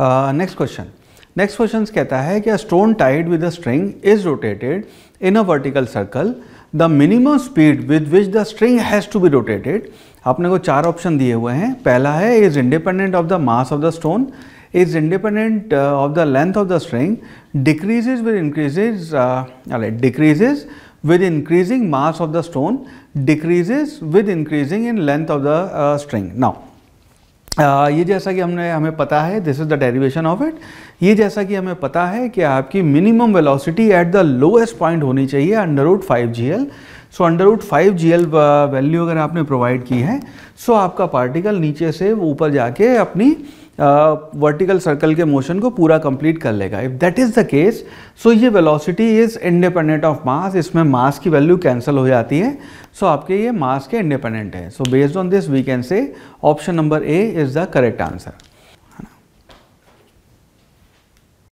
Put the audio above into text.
next question next question कहता है कि stone tied with a string is rotated in a vertical circle the minimum speed with which the string has to be rotated आपने को चार option दिए हुए हैं पहला है is independent of the mass of the stone is independent of the length of the string decreases with increases decreases with increasing mass of the stone decreases with increasing in length of the string now ये जैसा कि हमने हमें पता है this is the derivation of it ये जैसा कि हमें पता है कि आपकी minimum velocity at the lowest point होनी चाहिए under root five G L so under root five G L value अगर आपने प्रोवाइड की है सो आपका पार्टिकल नीचे से ऊपर जाके अपनी वर्टिकल uh, सर्कल के मोशन को पूरा कंप्लीट कर लेगा if that is the case so ये velocity is independent of mass इसमें मास की वैल्यू कैंसिल हो जाती है सो so आपके ये मास के इंडिपेंडेंट है so based on this we can say option number A is the correct answer